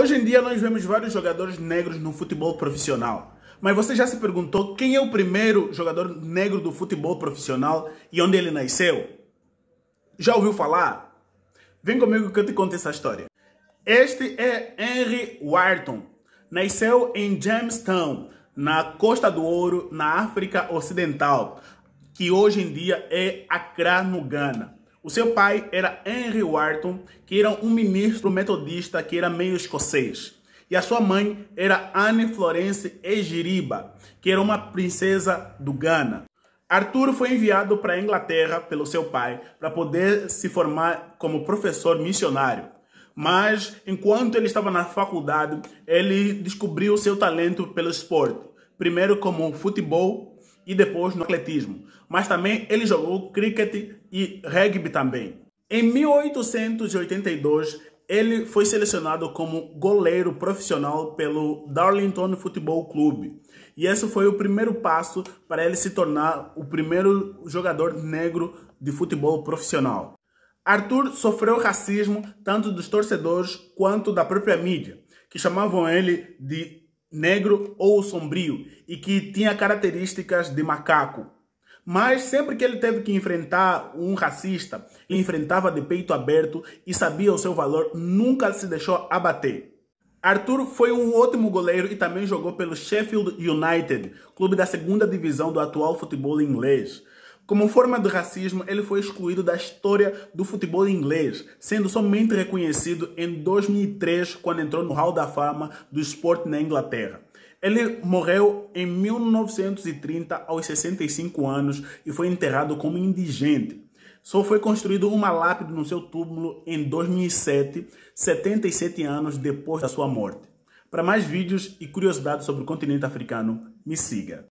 Hoje em dia nós vemos vários jogadores negros no futebol profissional. Mas você já se perguntou quem é o primeiro jogador negro do futebol profissional e onde ele nasceu? Já ouviu falar? Vem comigo que eu te conto essa história. Este é Henry Wharton. Nasceu em Jamestown, na Costa do Ouro, na África Ocidental, que hoje em dia é Accra, no Ghana. O seu pai era Henry Wharton, que era um ministro metodista que era meio escocês. E a sua mãe era Anne Florence Egiriba, que era uma princesa do Ghana. Arthur foi enviado para a Inglaterra pelo seu pai para poder se formar como professor missionário. Mas enquanto ele estava na faculdade, ele descobriu seu talento pelo esporte, primeiro como futebol e depois no atletismo, mas também ele jogou cricket e rugby também. Em 1882, ele foi selecionado como goleiro profissional pelo Darlington Futebol Clube. E esse foi o primeiro passo para ele se tornar o primeiro jogador negro de futebol profissional. Arthur sofreu racismo tanto dos torcedores quanto da própria mídia, que chamavam ele de negro ou sombrio e que tinha características de macaco. Mas sempre que ele teve que enfrentar um racista, ele enfrentava de peito aberto e sabia o seu valor, nunca se deixou abater. Arthur foi um ótimo goleiro e também jogou pelo Sheffield United, clube da segunda divisão do atual futebol inglês. Como forma de racismo, ele foi excluído da história do futebol inglês, sendo somente reconhecido em 2003 quando entrou no Hall da Fama do esporte na Inglaterra. Ele morreu em 1930 aos 65 anos e foi enterrado como indigente. Só foi construído uma lápide no seu túmulo em 2007, 77 anos depois da sua morte. Para mais vídeos e curiosidades sobre o continente africano, me siga.